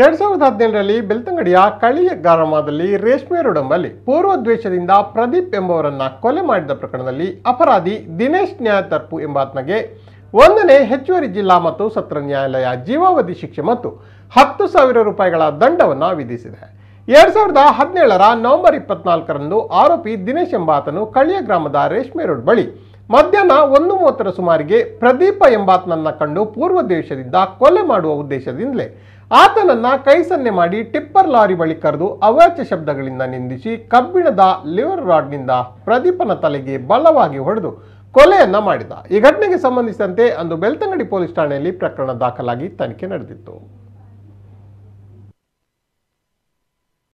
ಎರಡ್ ಸಾವಿರದ ಹದಿನೇಳರಲ್ಲಿ ಬೆಳ್ತಂಗಡಿಯ ಕಳಿಯ ಗ್ರಾಮದಲ್ಲಿ ರೇಷ್ಮೆ ರೋಡಂಬಲ್ಲಿ ಪೂರ್ವ ದ್ವೇಷದಿಂದ ಪ್ರದೀಪ್ ಎಂಬವರನ್ನ ಕೊಲೆ ಮಾಡಿದ ಪ್ರಕರಣದಲ್ಲಿ ಅಪರಾಧಿ ದಿನೇಶ್ ನ್ಯಾಯ ತರ್ಪು ಎಂಬಾತನಿಗೆ ಒಂದನೇ ಹೆಚ್ಚುವರಿ ಜಿಲ್ಲಾ ಮತ್ತು ಸತ್ರ ನ್ಯಾಯಾಲಯ ಜೀವಾವಧಿ ಶಿಕ್ಷೆ ಮತ್ತು ಹತ್ತು ಸಾವಿರ ರೂಪಾಯಿಗಳ ದಂಡವನ್ನು ವಿಧಿಸಿದೆ ಎರಡ್ ಸಾವಿರದ ಹದಿನೇಳರ ನವೆಂಬರ್ ಇಪ್ಪತ್ನಾಲ್ಕರಂದು ಆರೋಪಿ ದಿನೇಶ್ ಎಂಬಾತನು ಕಳಿಯ ಗ್ರಾಮದ ರೇಷ್ಮೆ ರೋಡ್ ಬಳಿ ಮಧ್ಯಾಹ್ನ ಒಂದು ಮೂವತ್ತರ ಸುಮಾರಿಗೆ ಪ್ರದೀಪ ಎಂಬಾತನನ್ನ ಕಂಡು ಪೂರ್ವ ದೇಶದಿಂದ ಕೊಲೆ ಮಾಡುವ ಉದ್ದೇಶದಿಂದಲೇ ಆತನನ್ನ ಕೈಸನ್ನೆ ಮಾಡಿ ಟಿಪ್ಪರ್ ಲಾರಿ ಬಳಿ ಕರೆದು ಅವಾಚ್ಯ ಶಬ್ದಗಳಿಂದ ನಿಂದಿಸಿ ಕಬ್ಬಿಣದ ಲಿವರ್ ರಾಡ್ನಿಂದ ಪ್ರದೀಪನ ತಲೆಗೆ ಬಲವಾಗಿ ಹೊಡೆದು ಕೊಲೆಯನ್ನ ಮಾಡಿದ ಈ ಘಟನೆಗೆ ಸಂಬಂಧಿಸಿದಂತೆ ಅಂದು ಬೆಳ್ತಂಗಡಿ ಪೊಲೀಸ್ ಠಾಣೆಯಲ್ಲಿ ಪ್ರಕರಣ ದಾಖಲಾಗಿ ತನಿಖೆ ನಡೆದಿತ್ತು